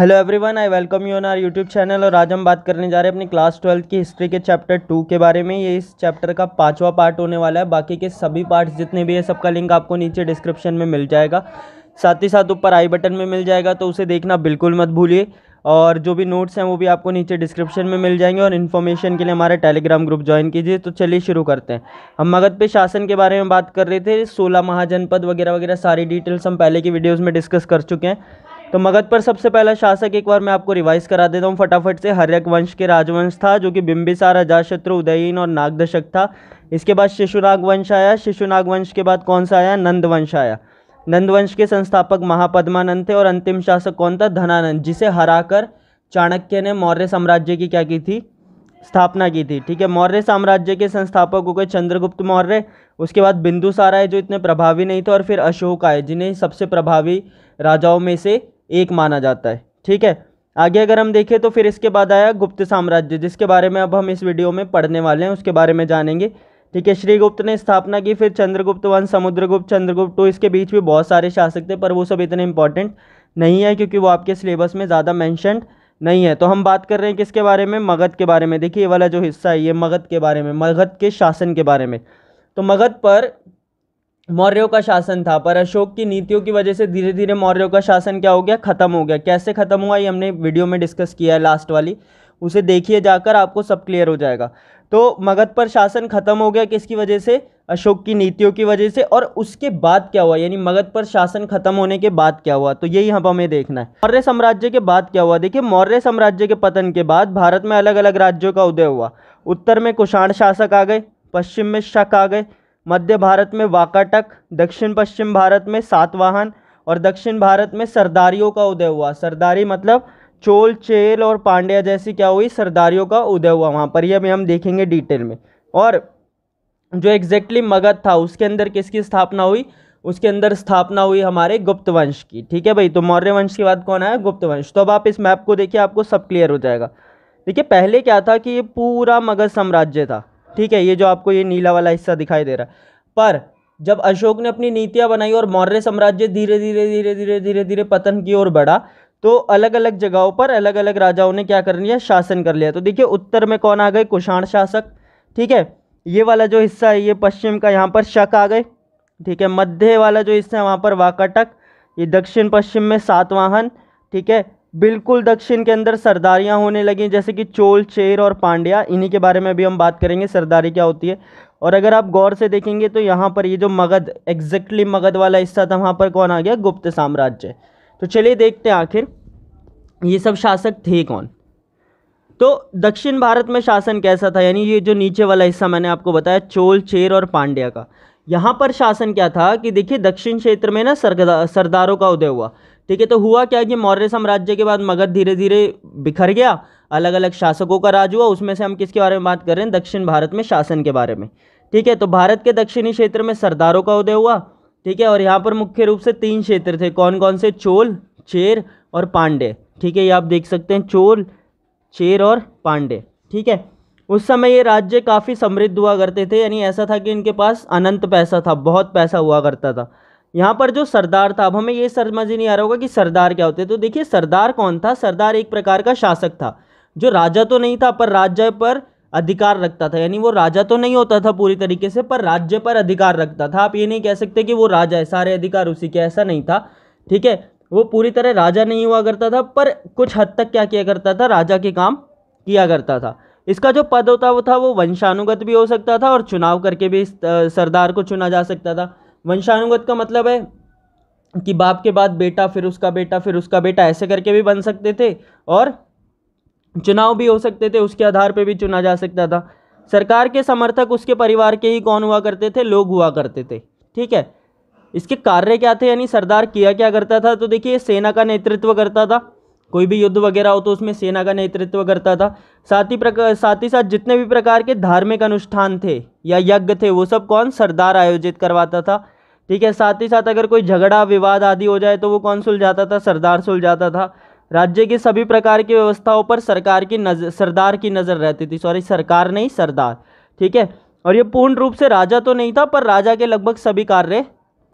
hello everyone I welcome you on our YouTube channel और आज हम बात करने जा रहे हैं अपनी क्लास ट्वेल्थ की हिस्ट्री के चैप्टर टू के बारे में ये इस चैप्टर का पांचवा पार्ट होने वाला है बाकी के सभी पार्ट्स जितने भी है सबका लिंक आपको नीचे डिस्क्रिप्शन में मिल जाएगा साथ ही साथ ऊपर आई बटन में मिल जाएगा तो उसे देखना बिल्कुल मत भूलिए और जो भी नोट्स हैं वो भी आपको नीचे डिस्क्रिप्शन में मिल जाएंगे और इन्फॉर्मेशन के लिए हमारे टेलीग्राम ग्रुप ज्वाइन कीजिए तो चलिए शुरू करते हैं हम मगध पे शासन के बारे में बात कर रहे थे सोलह महाजनपद वगैरह वगैरह सारी डिटेल्स हम पहले की वीडियोज़ में डिस्कस कर चुके हैं तो मगध पर सबसे पहला शासक एक बार मैं आपको रिवाइज करा देता हूँ फटाफट से हर्यक वंश के राजवंश था जो कि बिंबिसार अजाशत्रु उदयीन और नागदशक था इसके बाद शिशुनाग वंश आया शिशुनाग वंश के बाद कौन सा आया नंद वंश आया नंद वंश के संस्थापक महापद्मानंद थे और अंतिम शासक कौन था धनानंद जिसे हराकर चाणक्य ने मौर्य साम्राज्य की क्या की थी स्थापना की थी ठीक है मौर्य साम्राज्य के संस्थापक हो गए चंद्रगुप्त मौर्य उसके बाद बिंदुसार आए जो इतने प्रभावी नहीं थे और फिर अशोक आए जिन्हें सबसे प्रभावी राजाओं में से एक माना जाता है ठीक है आगे अगर हम देखें तो फिर इसके बाद आया गुप्त साम्राज्य जिसके बारे में अब हम इस वीडियो में पढ़ने वाले हैं उसके बारे में जानेंगे ठीक है श्रीगुप्त ने स्थापना की फिर चंद्रगुप्त वन समुद्रगुप्त चंद्रगुप्त टू इसके बीच भी बहुत सारे शासक थे पर वो सब इतने इंपॉर्टेंट नहीं है क्योंकि वो आपके सिलेबस में ज़्यादा मैंशनड नहीं है तो हम बात कर रहे हैं किसके बारे में मगध के बारे में देखिए ये वाला जो हिस्सा है ये मगध के बारे में मगध के शासन के बारे में तो मगध पर मौर्यों का शासन था पर अशोक की नीतियों की वजह से धीरे धीरे मौर्यों का शासन क्या हो गया ख़त्म हो गया कैसे ख़त्म हुआ ये हमने वीडियो में डिस्कस किया है लास्ट वाली उसे देखिए जाकर आपको सब क्लियर हो जाएगा तो मगध पर शासन खत्म हो गया किसकी वजह से अशोक की नीतियों की वजह से और उसके बाद क्या हुआ यानी मगध पर शासन खत्म होने के बाद क्या हुआ तो यही हम हमें देखना है मौर्य साम्राज्य के बाद क्या हुआ देखिए मौर्य साम्राज्य के पतन के बाद भारत में अलग अलग राज्यों का उदय हुआ उत्तर में कुषाण शासक आ गए पश्चिम में शक आ गए मध्य भारत में वाकाटक दक्षिण पश्चिम भारत में सातवाहन और दक्षिण भारत में सरदारियों का उदय हुआ सरदारी मतलब चोल चेल और पांड्या जैसी क्या हुई सरदारियों का उदय हुआ वहाँ पर यह भी हम देखेंगे डिटेल में और जो एग्जैक्टली मगध था उसके अंदर किसकी स्थापना हुई उसके अंदर स्थापना हुई हमारे गुप्त वंश की ठीक है भाई तो मौर्य वंश के बाद कौन आया गुप्त वंश तो अब आप इस मैप को देखिए आपको सब क्लियर हो जाएगा देखिए पहले क्या था कि ये पूरा मगध साम्राज्य था ठीक है ये जो आपको ये नीला वाला हिस्सा दिखाई दे रहा है पर जब अशोक ने अपनी नीतियाँ बनाई और मौर्य साम्राज्य धीरे धीरे धीरे धीरे धीरे धीरे पतन की ओर बढ़ा तो अलग अलग जगहों पर अलग अलग राजाओं ने क्या कर लिया शासन कर लिया तो देखिए उत्तर में कौन आ गए कुषाण शासक ठीक है ये वाला जो हिस्सा है ये पश्चिम का यहाँ पर शक आ गए ठीक है मध्य वाला जो हिस्सा है वहाँ पर वाकटक ये दक्षिण पश्चिम में सातवाहन ठीक है बिल्कुल दक्षिण के अंदर सरदारियाँ होने लगी जैसे कि चोल चेर और पांड्या इन्हीं के बारे में भी हम बात करेंगे सरदारी क्या होती है और अगर आप गौर से देखेंगे तो यहाँ पर ये जो मगध एग्जैक्टली मगध वाला हिस्सा था वहाँ पर कौन आ गया गुप्त साम्राज्य तो चलिए देखते हैं आखिर ये सब शासक थे कौन तो दक्षिण भारत में शासन कैसा था यानी ये जो नीचे वाला हिस्सा मैंने आपको बताया चोल चेर और पांड्या का यहाँ पर शासन क्या था कि देखिए दक्षिण क्षेत्र में ना सरदारों का उदय हुआ ठीक है तो हुआ क्या कि मौर्य साम्राज्य के बाद मगध धीरे धीरे बिखर गया अलग अलग शासकों का राज हुआ उसमें से हम किसके बारे में बात कर रहे हैं दक्षिण भारत में शासन के बारे में ठीक है तो भारत के दक्षिणी क्षेत्र में सरदारों का उदय हुआ ठीक है और यहाँ पर मुख्य रूप से तीन क्षेत्र थे कौन कौन से चोल चेर और पांडे ठीक है ये आप देख सकते हैं चोल चेर और पांडे ठीक है उस समय ये राज्य काफ़ी समृद्ध हुआ करते थे यानी ऐसा था कि इनके पास अनंत पैसा था बहुत पैसा हुआ करता था यहाँ पर जो सरदार था अब हमें ये समझ नहीं आ रहा होगा कि सरदार क्या होते तो देखिए सरदार कौन था सरदार एक प्रकार का शासक था जो राजा तो नहीं था पर राज्य पर अधिकार रखता था यानी वो राजा तो नहीं होता था पूरी तरीके से पर राज्य पर अधिकार रखता था आप ये नहीं कह सकते कि वो राजा है सारे अधिकार उसी के ऐसा नहीं था ठीक है वो पूरी तरह राजा नहीं हुआ करता था पर कुछ हद तक क्या किया करता था राजा के काम किया करता था इसका जो पद होता वो था वो वंशानुगत भी हो सकता था और चुनाव करके भी सरदार को चुना जा सकता था वंशानुगत का मतलब है कि बाप के बाद बेटा फिर उसका बेटा फिर उसका बेटा ऐसे करके भी बन सकते थे और चुनाव भी हो सकते थे उसके आधार पर भी चुना जा सकता था सरकार के समर्थक उसके परिवार के ही कौन हुआ करते थे लोग हुआ करते थे ठीक है इसके कार्य क्या थे यानी सरदार किया क्या करता था तो देखिए सेना का नेतृत्व करता था कोई भी युद्ध वगैरह हो तो उसमें सेना का नेतृत्व करता था साथ ही प्रकार साथ ही साथ जितने भी प्रकार के धार्मिक अनुष्ठान थे या यज्ञ थे वो सब कौन सरदार आयोजित करवाता था ठीक है साथ ही साथ अगर कोई झगड़ा विवाद आदि हो जाए तो वो कौन सुलझाता था सरदार सुलझाता था राज्य के सभी प्रकार की व्यवस्थाओं पर सरकार की नजर सरदार की नज़र रहती थी सॉरी सरकार नहीं सरदार ठीक है और ये पूर्ण रूप से राजा तो नहीं था पर राजा के लगभग सभी कार्य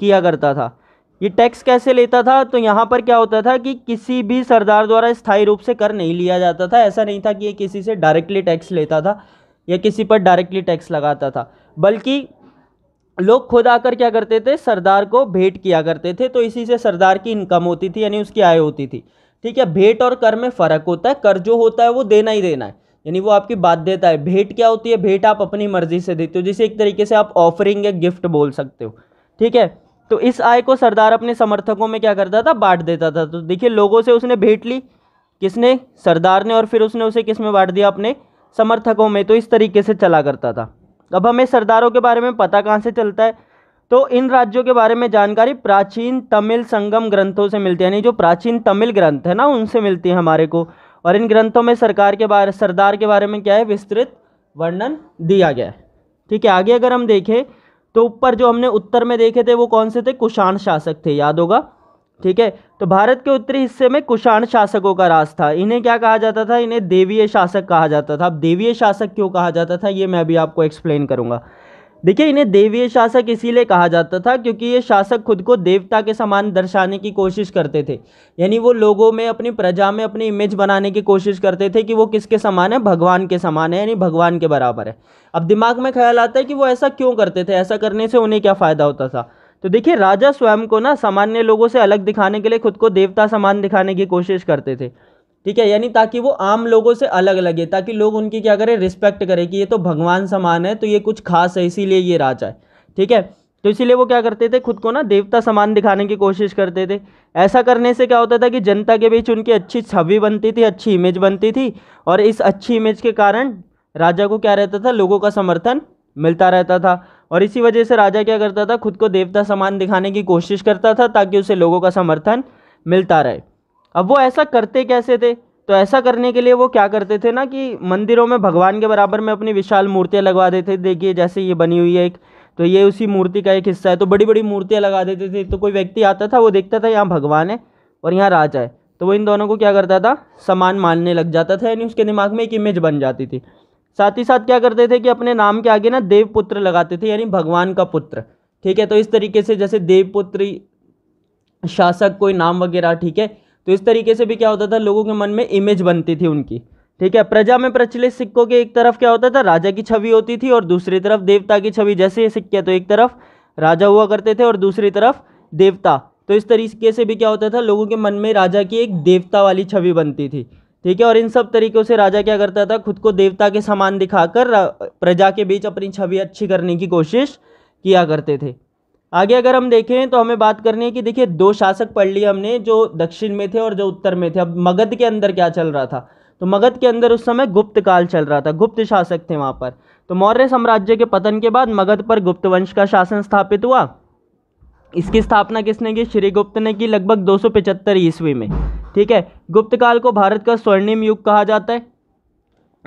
किया करता था ये टैक्स कैसे लेता था तो यहाँ पर क्या होता था कि किसी भी सरदार द्वारा स्थायी रूप से कर नहीं लिया जाता था ऐसा नहीं था कि ये किसी से डायरेक्टली टैक्स लेता था या किसी पर डायरेक्टली टैक्स लगाता था बल्कि लोग खुद आकर क्या करते थे सरदार को भेंट किया करते थे तो इसी से सरदार की इनकम होती थी यानी उसकी आय होती थी ठीक है भेंट और कर में फ़र्क होता है कर जो होता है वो देना ही देना है यानी वो आपकी बाध्यता है भेंट क्या होती है भेंट आप अपनी मर्जी से देते हो जिसे एक तरीके से आप ऑफरिंग या गिफ्ट बोल सकते हो ठीक है तो इस आय को सरदार अपने समर्थकों में क्या करता था बांट देता था तो देखिए लोगों से उसने भेंट ली किसने सरदार ने और फिर उसने उसे किस में बांट दिया अपने समर्थकों में तो इस तरीके से चला करता था अब हमें सरदारों के बारे में पता कहाँ से चलता है तो इन राज्यों के बारे में जानकारी प्राचीन तमिल संगम ग्रंथों से मिलती है यानी जो प्राचीन तमिल ग्रंथ है ना उनसे मिलती है हमारे को और इन ग्रंथों में सरकार के बारे सरदार के बारे में क्या है विस्तृत वर्णन दिया गया है ठीक है आगे अगर हम देखें तो ऊपर जो हमने उत्तर में देखे थे वो कौन से थे कुषाण शासक थे याद होगा ठीक है तो भारत के उत्तरी हिस्से में कुषाण शासकों का राज था इन्हें क्या कहा जाता था इन्हें देवीय शासक कहा जाता था अब देवीय शासक क्यों कहा जाता था ये मैं अभी आपको एक्सप्लेन करूंगा देखिए इन्हें देवीय शासक इसीलिए कहा जाता था क्योंकि ये शासक खुद को देवता के समान दर्शाने की कोशिश करते थे यानी वो लोगों में अपनी प्रजा में अपनी इमेज बनाने की कोशिश करते थे कि वो किसके समान है भगवान के समान है यानी भगवान के बराबर है अब दिमाग में ख्याल आता है कि वो ऐसा क्यों करते थे ऐसा करने से उन्हें क्या फ़ायदा होता था तो देखिए राजा स्वयं को ना सामान्य लोगों से अलग दिखाने के लिए खुद को देवता समान दिखाने की कोशिश करते थे ठीक है यानी ताकि वो आम लोगों से अलग लगे ताकि लोग उनकी क्या करें रिस्पेक्ट करें कि ये तो भगवान समान है तो ये कुछ खास है इसीलिए ये राजा है ठीक है तो इसीलिए वो क्या करते थे खुद को ना देवता समान दिखाने की कोशिश करते थे ऐसा करने से क्या होता था कि जनता के बीच उनकी अच्छी छवि बनती थी अच्छी इमेज बनती थी और इस अच्छी इमेज के कारण राजा को क्या रहता था लोगों का समर्थन मिलता रहता था और इसी वजह से राजा क्या करता था खुद को देवता समान दिखाने की कोशिश करता था ताकि उसे लोगों का समर्थन मिलता रहे अब वो ऐसा करते कैसे थे तो ऐसा करने के लिए वो क्या करते थे ना कि मंदिरों में भगवान के बराबर में अपनी विशाल मूर्तियाँ लगवा देते थे देखिए जैसे ये बनी हुई है एक तो ये उसी मूर्ति का एक हिस्सा है तो बड़ी बड़ी मूर्तियाँ लगा देते थे तो कोई व्यक्ति आता था वो देखता था यहाँ भगवान है और यहाँ राजा है तो वो इन दोनों को क्या करता था समान मानने लग जाता था यानी उसके दिमाग में एक इमेज बन जाती थी साथ ही साथ क्या करते थे कि अपने नाम के आगे ना देवपुत्र लगाते थे यानी भगवान का पुत्र ठीक है तो इस तरीके से जैसे देवपुत्री शासक कोई नाम वगैरह ठीक है तो इस तरीके से भी क्या होता था लोगों के मन में इमेज बनती थी उनकी ठीक है प्रजा में प्रचलित सिक्कों के एक तरफ क्या होता था राजा की छवि होती थी और दूसरी तरफ देवता की छवि जैसे सिक्के तो एक तरफ राजा हुआ करते थे और दूसरी तरफ देवता तो इस तरीके से भी क्या होता था लोगों के मन में राजा की एक देवता वाली छवि बनती थी ठीक है और इन सब तरीक़ों से राजा क्या करता था खुद को देवता के समान दिखाकर प्रजा के बीच अपनी छवि अच्छी करने की कोशिश किया करते थे आगे अगर हम देखें तो हमें बात करनी है कि देखिए दो शासक पढ़ लिए हमने जो दक्षिण में थे और जो उत्तर में थे अब मगध के अंदर क्या चल रहा था तो मगध के अंदर उस समय गुप्त काल चल रहा था गुप्त शासक थे वहाँ पर तो मौर्य साम्राज्य के पतन के बाद मगध पर गुप्त वंश का शासन स्थापित हुआ इसकी स्थापना किसने की श्रीगुप्त ने की लगभग दो ईस्वी में ठीक है गुप्त काल को भारत का स्वर्णिम युग कहा जाता है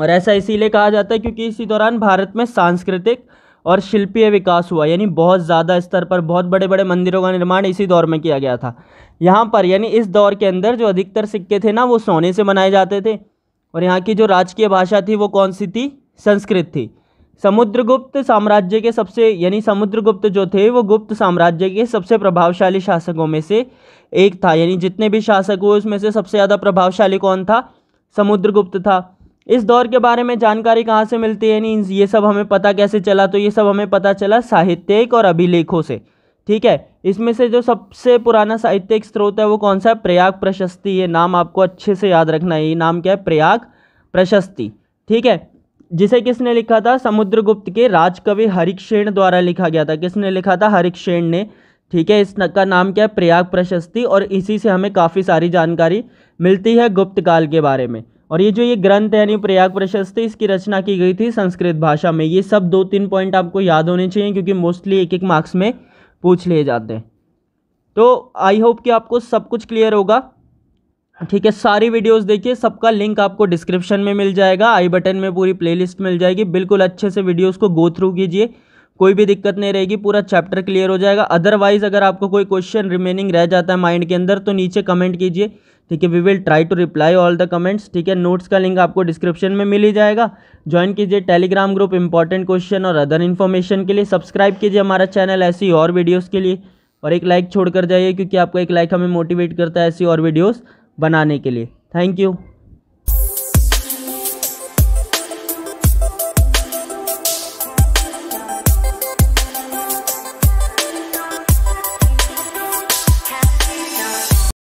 और ऐसा इसीलिए कहा जाता है क्योंकि इसी दौरान भारत में सांस्कृतिक और शिल्पीय विकास हुआ यानी बहुत ज़्यादा स्तर पर बहुत बड़े बड़े मंदिरों का निर्माण इसी दौर में किया गया था यहाँ पर यानी इस दौर के अंदर जो अधिकतर सिक्के थे ना वो सोने से बनाए जाते थे और यहाँ की जो राजकीय भाषा थी वो कौन सी थी संस्कृत थी समुद्रगुप्त साम्राज्य के सबसे यानी समुद्रगुप्त जो थे वो गुप्त साम्राज्य के सबसे प्रभावशाली शासकों में से एक था यानी जितने भी शासक हुए उसमें से सबसे ज़्यादा प्रभावशाली कौन था समुद्रगुप्त था इस दौर के बारे में जानकारी कहाँ से मिलती है मीन्स ये सब हमें पता कैसे चला तो ये सब हमें पता चला साहित्यिक और अभिलेखों से ठीक है इसमें से जो सबसे पुराना साहित्यिक स्रोत है वो कौन सा है प्रयाग प्रशस्ति ये नाम आपको अच्छे से याद रखना है ये नाम क्या है प्रयाग प्रशस्ति ठीक है जिसे किसने लिखा था समुद्रगुप्त के राजकवि हरिक्षेण द्वारा लिखा गया था किसने लिखा था हरिक्षेण ने ठीक है इसका नाम क्या है प्रयाग प्रशस्ति और इसी से हमें काफ़ी सारी जानकारी मिलती है गुप्त काल के बारे में और ये जो ये ग्रंथ है यानी प्रयाग प्रशस्त इसकी रचना की गई थी संस्कृत भाषा में ये सब दो तीन पॉइंट आपको याद होने चाहिए क्योंकि मोस्टली एक एक मार्क्स में पूछ लिए जाते हैं तो आई होप कि आपको सब कुछ क्लियर होगा ठीक है सारी वीडियोस देखिए सबका लिंक आपको डिस्क्रिप्शन में मिल जाएगा आई बटन में पूरी प्लेलिस्ट मिल जाएगी बिल्कुल अच्छे से वीडियोस को गो थ्रू कीजिए कोई भी दिक्कत नहीं रहेगी पूरा चैप्टर क्लियर हो जाएगा अदरवाइज अगर आपको कोई क्वेश्चन रिमेनिंग रह जाता है माइंड के अंदर तो नीचे कमेंट कीजिए ठीक है we will try to reply all the comments ठीक है नोट्स का लिंक आपको डिस्क्रिप्शन में मिल ही जाएगा ज्वाइन कीजिए टेलीग्राम ग्रुप इंपॉर्टेंट क्वेश्चन और अदर इन्फॉर्मेशन के लिए सब्सक्राइब कीजिए हमारा चैनल ऐसी और वीडियोज़ के लिए और एक लाइक छोड़ कर जाइए क्योंकि आपका एक लाइक हमें मोटिवेट करता है ऐसी और वीडियोज़ बनाने के लिए थैंक यू